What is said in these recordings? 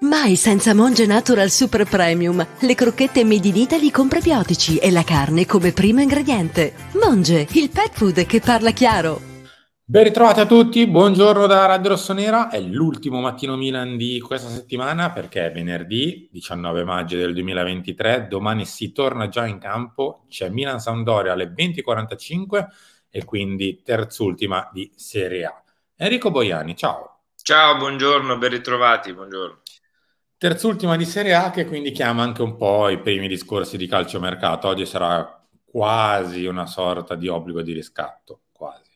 Mai senza Monge Natural Super Premium. Le crocchette made in Italy con prebiotici e la carne come primo ingrediente. Monge, il pet food che parla chiaro. Ben ritrovati a tutti, buongiorno da Radio Rossonera, è l'ultimo mattino Milan di questa settimana perché è venerdì 19 maggio del 2023, domani si torna già in campo, c'è Milan Sampdoria alle 20.45 e quindi terzultima di Serie A. Enrico Boiani, ciao. Ciao, buongiorno, ben ritrovati, buongiorno. Terzultima di Serie A che quindi chiama anche un po' i primi discorsi di calciomercato. Oggi sarà quasi una sorta di obbligo di riscatto, quasi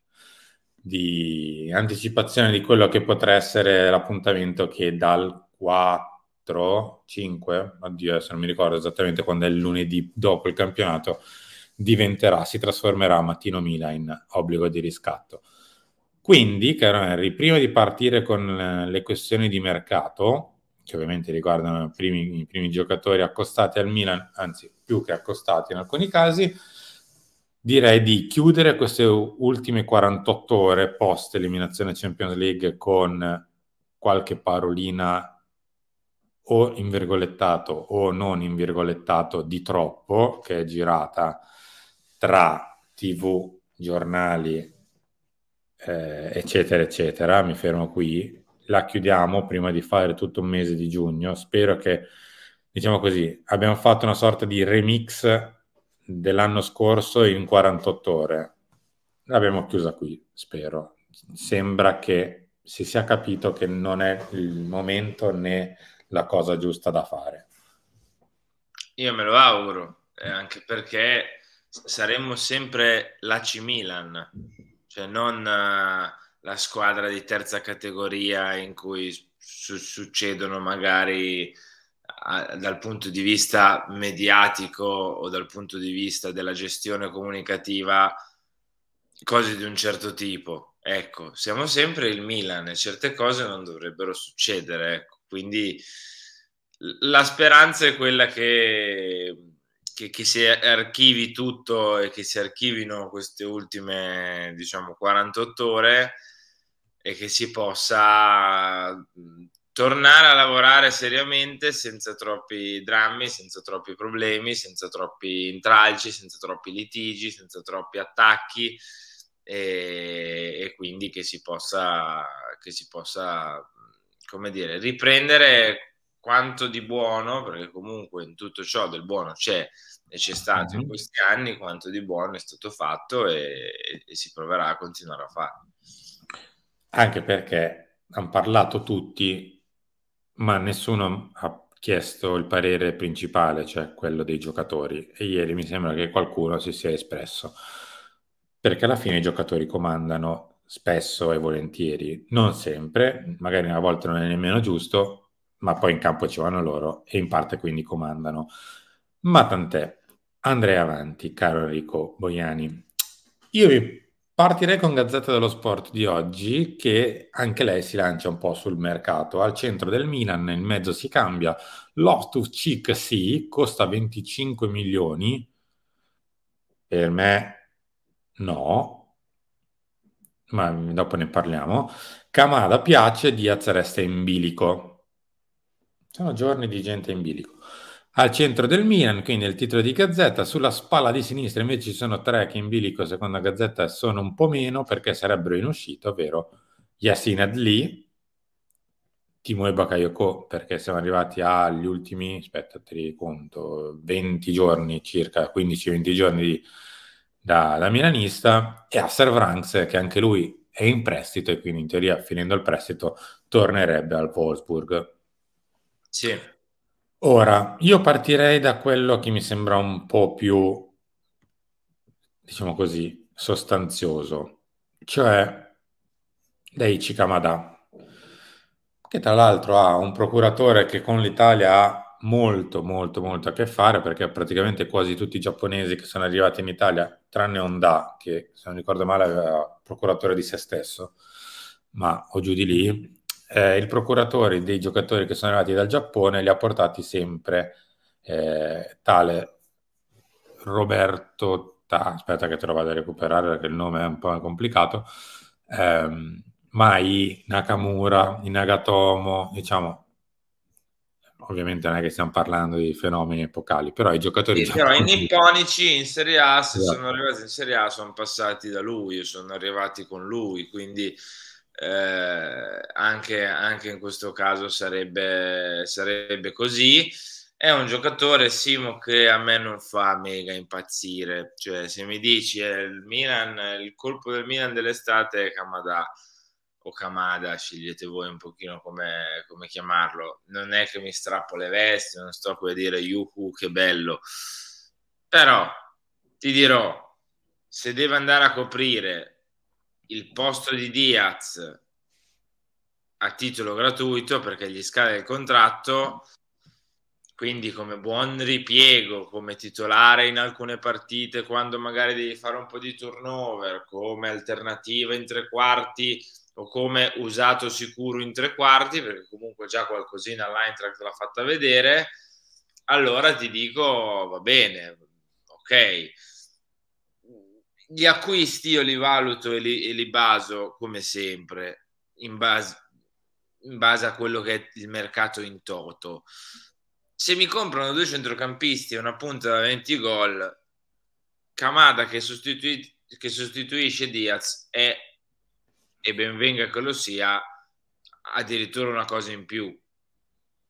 di anticipazione di quello che potrà essere l'appuntamento che dal 4, 5, oddio adesso non mi ricordo esattamente quando è il lunedì dopo il campionato, diventerà, si trasformerà Mattino Mila in obbligo di riscatto. Quindi, caro Henry, prima di partire con eh, le questioni di mercato, che ovviamente riguardano i primi, i primi giocatori accostati al Milan, anzi più che accostati in alcuni casi, direi di chiudere queste ultime 48 ore post eliminazione Champions League con qualche parolina o in virgolettato o non in virgolettato di troppo che è girata tra tv, giornali, eh, eccetera, eccetera, mi fermo qui, la chiudiamo prima di fare tutto un mese di giugno. Spero che, diciamo così, abbiamo fatto una sorta di remix dell'anno scorso in 48 ore. L'abbiamo chiusa qui, spero. Sembra che si sia capito che non è il momento né la cosa giusta da fare. Io me lo auguro, eh, anche perché saremmo sempre la C Milan, cioè non eh, la squadra di terza categoria in cui su- succedono magari dal punto di vista mediatico o dal punto di vista della gestione comunicativa cose di un certo tipo. Ecco, siamo sempre il Milan e certe cose non dovrebbero succedere, ecco. quindi la speranza è quella che che, che, si archivi tutto e che si archivino queste ultime, diciamo, 48 ore e che si possa mm, tornare a lavorare seriamente senza troppi drammi, senza troppi problemi, senza troppi intralci, senza troppi litigi, senza troppi attacchi e, e quindi che si possa, che si possa mm, come dire, riprendere quanto di buono, perché comunque in tutto ciò del buono c'è e c'è stato in mhm. questi anni, quanto di buono è stato fatto e, e si proverà a continuare a farlo. Anche perché hanno parlato tutti, ma nessuno ha chiesto il parere principale, cioè quello dei giocatori, e ieri mi sembra che qualcuno si sia espresso, perché alla fine i giocatori comandano spesso e volentieri, non sempre, magari una volta non è nemmeno giusto, ma poi in campo ci vanno loro e in parte quindi comandano. Ma tant'è, andrei avanti, caro Enrico Boiani. Io vi partirei con Gazzetta dello Sport di oggi, che anche lei si lancia un po' sul mercato. Al centro del Milan, nel mezzo si cambia. Loftus Cic sì, costa 25 milioni. Per me no, ma dopo ne parliamo. Camada piace, Diaz resta in bilico. Sono giorni di gente in bilico. Al centro del Milan, quindi il titolo di Gazzetta, sulla spalla di sinistra invece ci sono tre che in bilico, secondo Gazzetta, sono un po' meno perché sarebbero in uscita, ovvero Yassin Adli, Timoe Bakayoko, perché siamo arrivati agli ultimi, aspetta, te li conto, 20 giorni, circa 15-20 giorni di, da, da, milanista, e Asser Vranks, che anche lui è in prestito e quindi in teoria finendo il prestito tornerebbe al Wolfsburg. Sì. Ora, io partirei da quello che mi sembra un po' più, diciamo così, sostanzioso, cioè Daichi Kamada, che tra l'altro ha un procuratore che con l'Italia ha molto, molto, molto a che fare, perché praticamente quasi tutti i giapponesi che sono arrivati in Italia, tranne Honda, che se non ricordo male aveva procuratore di se stesso, ma o giù di lì, eh, il procuratore dei giocatori che sono arrivati dal Giappone li ha portati sempre eh, tale Roberto Ta, aspetta che te lo vado a recuperare perché il nome è un po' complicato, ehm, ma Nakamura, i Nagatomo, diciamo, ovviamente non è che stiamo parlando di fenomeni epocali, però i giocatori... Sì, però i nipponici in Serie A, se yeah. Esatto. sono arrivati in Serie A, sono passati da lui, sono arrivati con lui, quindi eh, anche, anche, in questo caso sarebbe, sarebbe così. È un giocatore, Simo, che a me non fa mega impazzire. Cioè, se mi dici eh, il, Milan, il colpo del Milan dell'estate è Kamada o Kamada, scegliete voi un pochino come, come chiamarlo. Non è che mi strappo le vesti, non sto qui a dire yuhu che bello. Però ti dirò, se deve andare a coprire il posto di Diaz a titolo gratuito perché gli scade il contratto, quindi come buon ripiego, come titolare in alcune partite quando magari devi fare un po' di turnover, come alternativa in tre quarti o come usato sicuro in tre quarti, perché comunque già qualcosina l'Eintracht l'ha fatta vedere, allora ti dico va bene, ok gli acquisti io li valuto e li, e li baso come sempre in base, in base, a quello che è il mercato in toto. Se mi comprano due centrocampisti e una punta da 20 gol, Camada che, sostitui, che sostituisce Diaz è, e benvenga che lo sia, addirittura una cosa in più.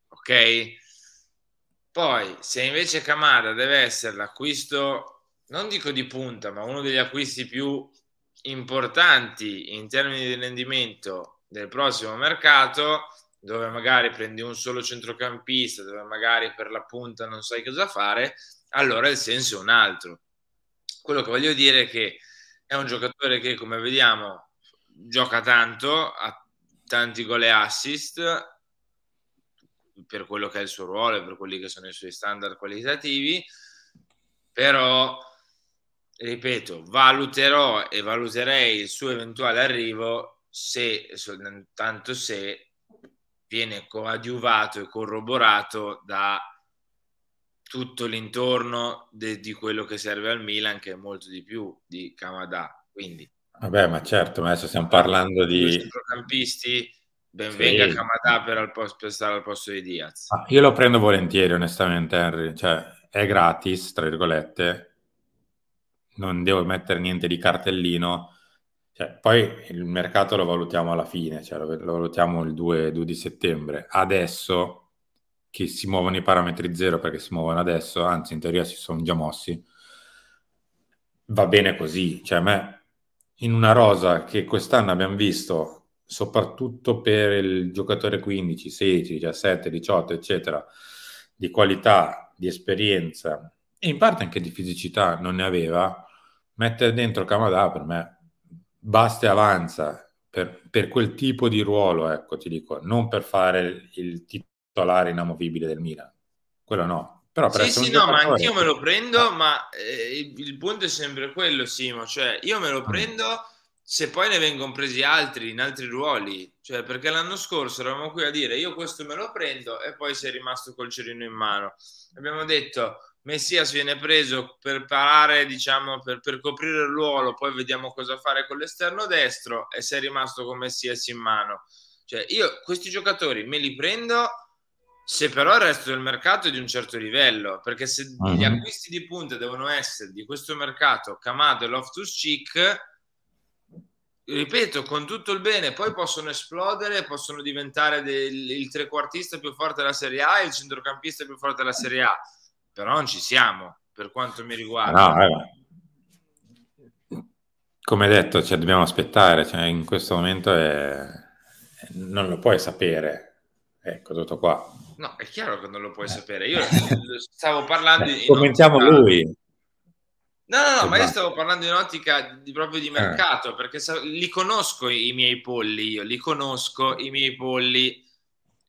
Ok? Poi, se invece Camada deve essere l'acquisto non dico di punta, ma uno degli acquisti più importanti in termini di rendimento del prossimo mercato, dove magari prendi un solo centrocampista, dove magari per la punta non sai cosa fare, allora il senso è un altro. Quello che voglio dire è che è un giocatore che, come vediamo, gioca tanto, ha tanti gol e assist per quello che è il suo ruolo e per quelli che sono i suoi standard qualitativi, però ripeto, valuterò e valuterei il suo eventuale arrivo se, soltanto se viene coadiuvato e corroborato da tutto l'intorno de, di quello che serve al Milan, che è molto di più di Camadà. Quindi, Vabbè, ma certo, ma adesso stiamo parlando di... Centrocampisti, benvenga sì. Camadà per, posto, per, stare al posto di Diaz. Ah, io lo prendo volentieri, onestamente, Henry. Cioè, è gratis, tra virgolette, non devo mettere niente di cartellino. Cioè, poi il mercato lo valutiamo alla fine, cioè lo, lo valutiamo il 2, 2 di settembre. Adesso che si muovono i parametri zero perché si muovono adesso, anzi in teoria si sono già mossi, va bene così. Cioè, a me, in una rosa che quest'anno abbiamo visto, soprattutto per il giocatore 15, 16, 17, 18, eccetera, di qualità, di esperienza e in parte anche di fisicità non ne aveva, mettere dentro Camadà per me basta e avanza per, per, quel tipo di ruolo, ecco, ti dico, non per fare il titolare inamovibile del Milan, quello no. Però per sì, sì, no, ma anch'io me lo prendo, ah. ma eh, il, il, punto è sempre quello, Simo, cioè io me lo ah. prendo se poi ne vengono presi altri in altri ruoli, cioè perché l'anno scorso eravamo qui a dire io questo me lo prendo e poi sei rimasto col cerino in mano. Abbiamo detto Messias viene preso per parare, diciamo, per, per coprire il ruolo, poi vediamo cosa fare con l'esterno destro e se è rimasto con Messias in mano. Cioè, io questi giocatori me li prendo se però il resto del mercato è di un certo livello, perché se uh-huh. gli mhm. acquisti di punte devono essere di questo mercato, Camado e Loftus Cheek, ripeto, con tutto il bene, poi possono esplodere, possono diventare del, il trequartista più forte della Serie A e il centrocampista più forte della Serie A però non ci siamo per quanto mi riguarda. No, eh, come detto, cioè, dobbiamo aspettare, cioè, in questo momento è... non lo puoi sapere, ecco tutto qua. No, è chiaro che non lo puoi eh. sapere, io stavo parlando... Beh, commentiamo ottica... lui. No, no, no, ma io esatto. stavo parlando in ottica di, proprio di eh. mercato, eh. perché li conosco i miei polli, io li conosco i miei polli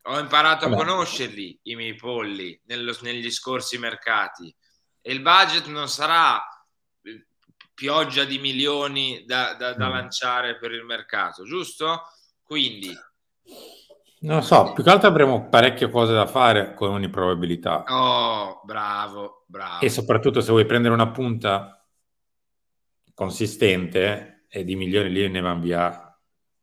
ho imparato Vabbè. a conoscerli, i miei polli, nello, negli scorsi mercati. E il budget non sarà eh, pioggia di milioni da, da, da mm. lanciare per il mercato, giusto? Quindi... Non lo so, più che altro avremo parecchie cose da fare con ogni probabilità. Oh, bravo, bravo. E soprattutto se vuoi prendere una punta consistente eh, e di milioni lì ne vanno via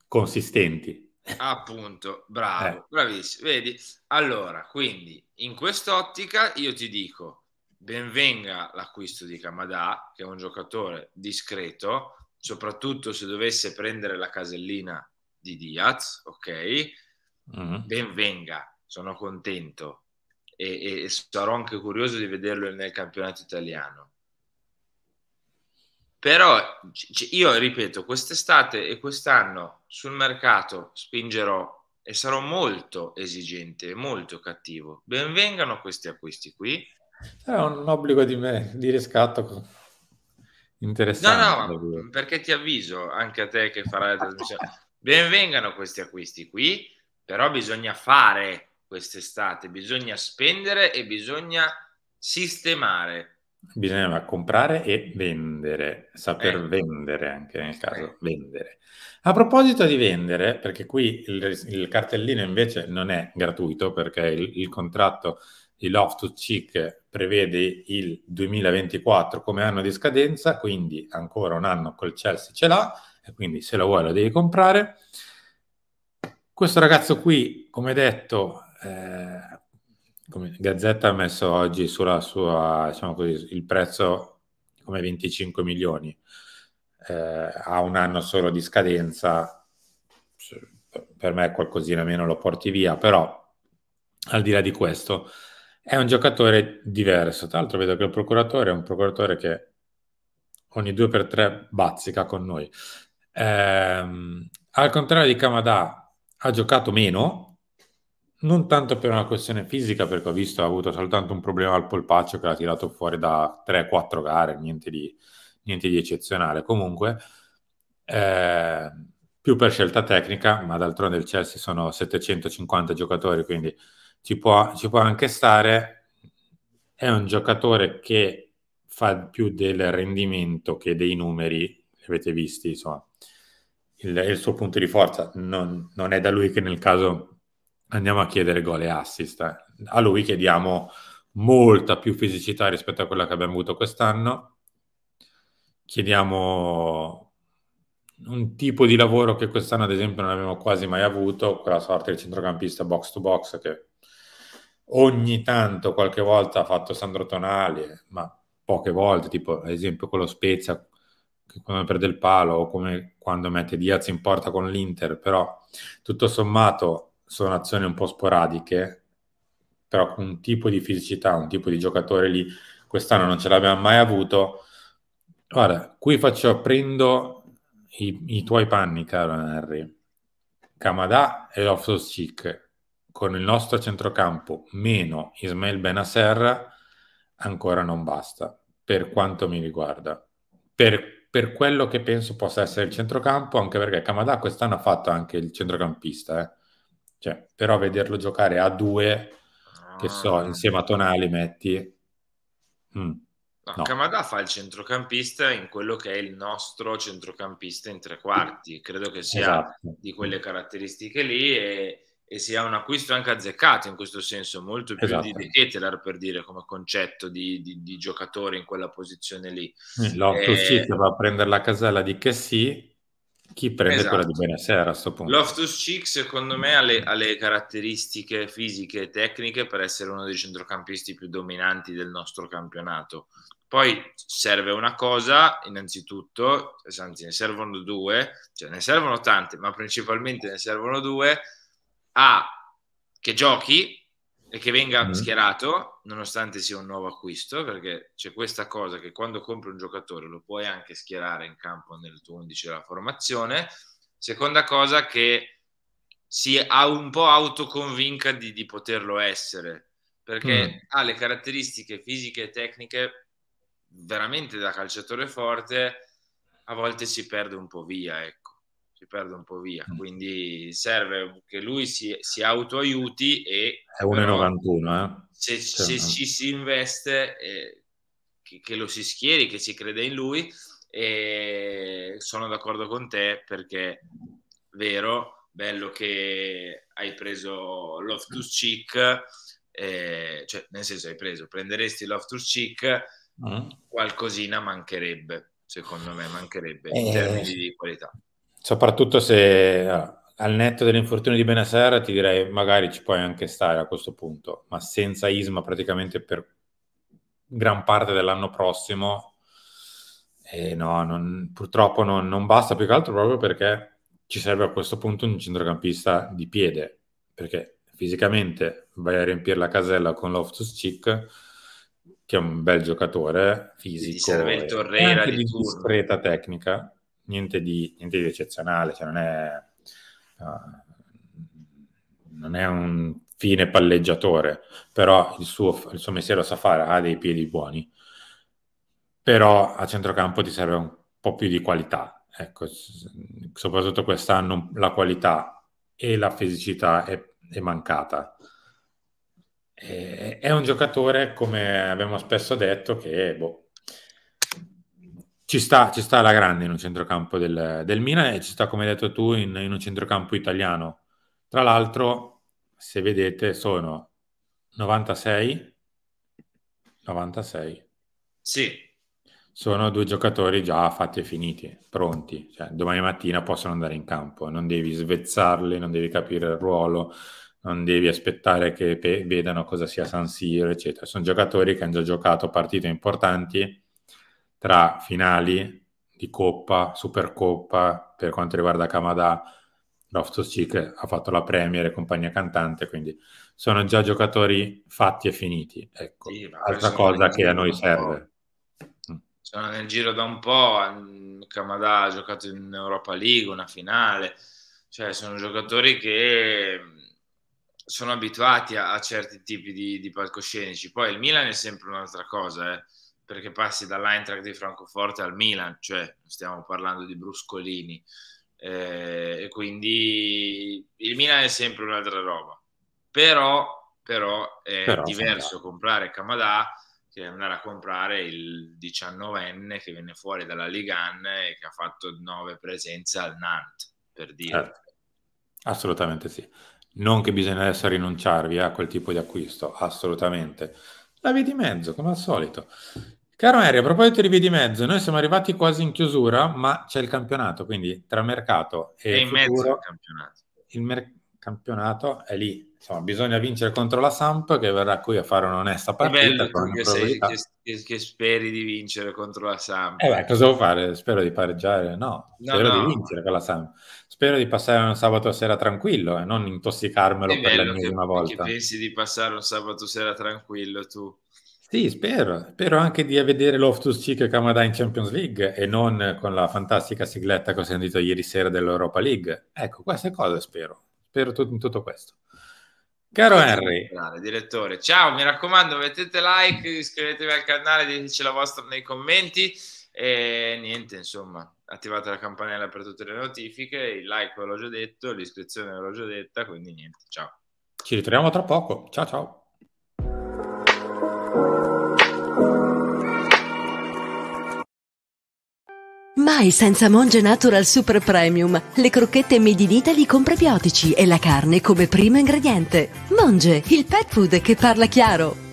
consistenti. Appunto, eh. bravo, eh. bravissimo. Vedi? Allora, quindi in quest'ottica io ti dico, benvenga l'acquisto di Camadà, che è un giocatore discreto, soprattutto se dovesse prendere la casellina di Diaz, ok? Mm. Benvenga, sono contento e, e sarò anche curioso di vederlo nel campionato italiano. Però io ripeto, quest'estate e quest'anno sul mercato spingerò e sarò molto esigente, molto cattivo. Benvengano questi acquisti qui. è un obbligo di, me, di riscatto interessante. No, no, perché ti avviso anche a te che farai la trasmissione. Benvengano questi acquisti qui, però bisogna fare quest'estate, bisogna spendere e bisogna sistemare Bisognava comprare e vendere, saper eh. vendere anche nel eh. caso, eh. vendere. A proposito di vendere, perché qui il, il cartellino invece non è gratuito perché il, il contratto di to Cheek prevede il 2024 come anno di scadenza, quindi ancora un anno col Chelsea ce l'ha, e quindi se lo vuoi lo devi comprare. Questo ragazzo qui, come detto, eh, come Gazzetta ha messo oggi sulla sua, diciamo così, il prezzo come 25 milioni, eh, ha un anno solo di scadenza, per me qualcosina meno lo porti via, però al di là di questo è un giocatore diverso. Tra l'altro vedo che il procuratore è un procuratore che ogni due per tre bazzica con noi. Eh, al contrario di Kamada ha giocato meno, non tanto per una questione fisica, perché ho visto ha avuto soltanto un problema al polpaccio che l'ha tirato fuori da 3-4 gare, niente di, niente di, eccezionale. Comunque, eh, più per scelta tecnica, ma d'altronde il Chelsea sono 750 giocatori, quindi ci può, ci può anche stare. È un giocatore che fa più del rendimento che dei numeri, avete visti, insomma. Il, il suo punto di forza non, non è da lui che nel caso andiamo a chiedere gol e assist. Eh. A lui chiediamo molta più fisicità rispetto a quella che abbiamo avuto quest'anno. Chiediamo un tipo di lavoro che quest'anno, ad esempio, non abbiamo quasi mai avuto, quella sorta di centrocampista box to box che ogni tanto, qualche volta, ha fatto Sandro Tonali, eh, ma poche volte, tipo ad esempio con lo Spezia che quando perde il palo o come quando mette Diaz in porta con l'Inter, però tutto sommato sono azioni un po' sporadiche, però con un tipo di fisicità, un tipo di giocatore lì, quest'anno non ce l'abbiamo mai avuto. Guarda, qui faccio, prendo i, i tuoi panni, caro Henry. Kamada e Loftus Chic con il nostro centrocampo meno Ismail Benasser ancora non basta, per quanto mi riguarda. Per, per quello che penso possa essere il centrocampo, anche perché Kamada quest'anno ha fatto anche il centrocampista, eh. Cioè, però vederlo giocare a due, che ah. so, insieme a Tonali metti... Mm. No, Kamada fa il centrocampista in quello che è il nostro centrocampista in tre quarti. Credo che sia esatto. di quelle caratteristiche lì e, e, sia un acquisto anche azzeccato in questo senso, molto più esatto. di Ketelar per dire come concetto di, di, di giocatore in quella posizione lì. L'otto e... sì, va a prendere la casella di Cassie chi prende esatto. quella di esatto. Benessere a questo punto? Loftus Cheek, secondo me, ha le, ha le, caratteristiche fisiche e tecniche per essere uno dei centrocampisti più dominanti del nostro campionato. Poi serve una cosa, innanzitutto, anzi ne servono due, cioè ne servono tante, ma principalmente ne servono due, a che giochi e che venga mm. schierato, nonostante sia un nuovo acquisto, perché c'è questa cosa che quando compri un giocatore lo puoi anche schierare in campo nel tuo 11 della formazione. Seconda cosa che si ha un po' autoconvinca di, di poterlo essere, perché mm. ha le caratteristiche fisiche e tecniche veramente da calciatore forte, a volte si perde un po' via, ecco si perde un po' via. Mm. Quindi serve che lui si, si autoaiuti e... È 1,91, eh? Se, cioè, se no. ci si investe, eh, che, che, lo si schieri, che si crede in lui, e sono d'accordo con te perché, è vero, bello che hai preso Loftus Cheek, eh, cioè nel senso hai preso, prenderesti Loftus Cheek, mm. qualcosina mancherebbe, secondo me mancherebbe in eh. termini di qualità. Soprattutto se al netto dell'infortunio di Benassera ti direi magari ci puoi anche stare a questo punto, ma senza Isma praticamente per gran parte dell'anno prossimo e eh, no, non, purtroppo non, non, basta più che altro proprio perché ci serve a questo punto un centrocampista di piede, perché fisicamente vai a riempire la casella con Loftus Cheek, che è un bel giocatore fisico, e, e anche di, di discreta tecnica, niente di, niente di eccezionale, cioè non è, uh, non è un fine palleggiatore, però il suo, il suo mestiere lo sa fare, ha dei piedi buoni, però a centrocampo ti serve un po' più di qualità, ecco, soprattutto quest'anno la qualità e la fisicità è, è mancata. è un giocatore, come abbiamo spesso detto, che boh, ci sta, ci sta la grande in un centrocampo del, del Milan e ci sta, come hai detto tu, in, in un centrocampo italiano. Tra l'altro, se vedete, sono 96, 96. Sì. Sono due giocatori già fatti e finiti, pronti. Cioè, domani mattina possono andare in campo, non devi svezzarli, non devi capire il ruolo, non devi aspettare che pe- vedano cosa sia San Siro, eccetera. Sono giocatori che hanno già giocato partite importanti tra finali di Coppa, Supercoppa, per quanto riguarda Kamada, Loftus Cheek ha fatto la Premier e compagnia cantante, quindi sono già giocatori fatti e finiti. Ecco, sì, altra cosa che a noi serve. Mm. Sono nel giro da un po', mm, Kamada ha giocato in Europa League, una finale, cioè sono giocatori che mm, sono abituati a, a certi tipi di, di, palcoscenici. Poi il Milan è sempre un'altra cosa, eh perché passi dall'Eintracht di Francoforte al Milan, cioè stiamo parlando di bruscolini. Eh, e quindi il Milan è sempre un'altra roba. Però, però è però, diverso comprare Camadà che andare a comprare il diciannovenne che venne fuori dalla Ligan e che ha fatto nove presenze al Nantes, per dire. Eh, assolutamente sì. Non che bisogna adesso rinunciarvi a quel tipo di acquisto, assolutamente. La via di mezzo, come al solito. Caro Henry, a proposito di vie di mezzo, noi siamo arrivati quasi in chiusura, ma c'è il campionato, quindi tra mercato e, e in futuro, mezzo il campionato. Il mer- campionato è lì, insomma, bisogna vincere contro la Samp che verrà qui a fare un'onesta partita. È bello che, sei, che, che, speri di vincere contro la Samp. Eh beh, cosa devo fare? Spero di pareggiare, no, spero no. di vincere con la Samp. Spero di passare un sabato sera tranquillo e non intossicarmelo è per l'ennesima volta. Che pensi di passare un sabato sera tranquillo tu? Sì, spero. Spero anche di vedere Loftus Cheek e Kamada in Champions League e non con la fantastica sigletta che ho sentito ieri sera dell'Europa League. Ecco, queste cose spero. Spero tutto, in tutto questo. Caro Henry. Direttore, ciao, mi raccomando, mettete like, iscrivetevi al canale, diteci la vostra nei commenti e niente, insomma, attivate la campanella per tutte le notifiche, il like ve l'ho già detto, l'iscrizione ve l'ho già detta, quindi niente, ciao. Ci ritroviamo tra poco. Ciao ciao. Mai senza Monge Natural Super Premium. Le crocchette made in Italy con prebiotici e la carne come primo ingrediente. Monge, il pet food che parla chiaro.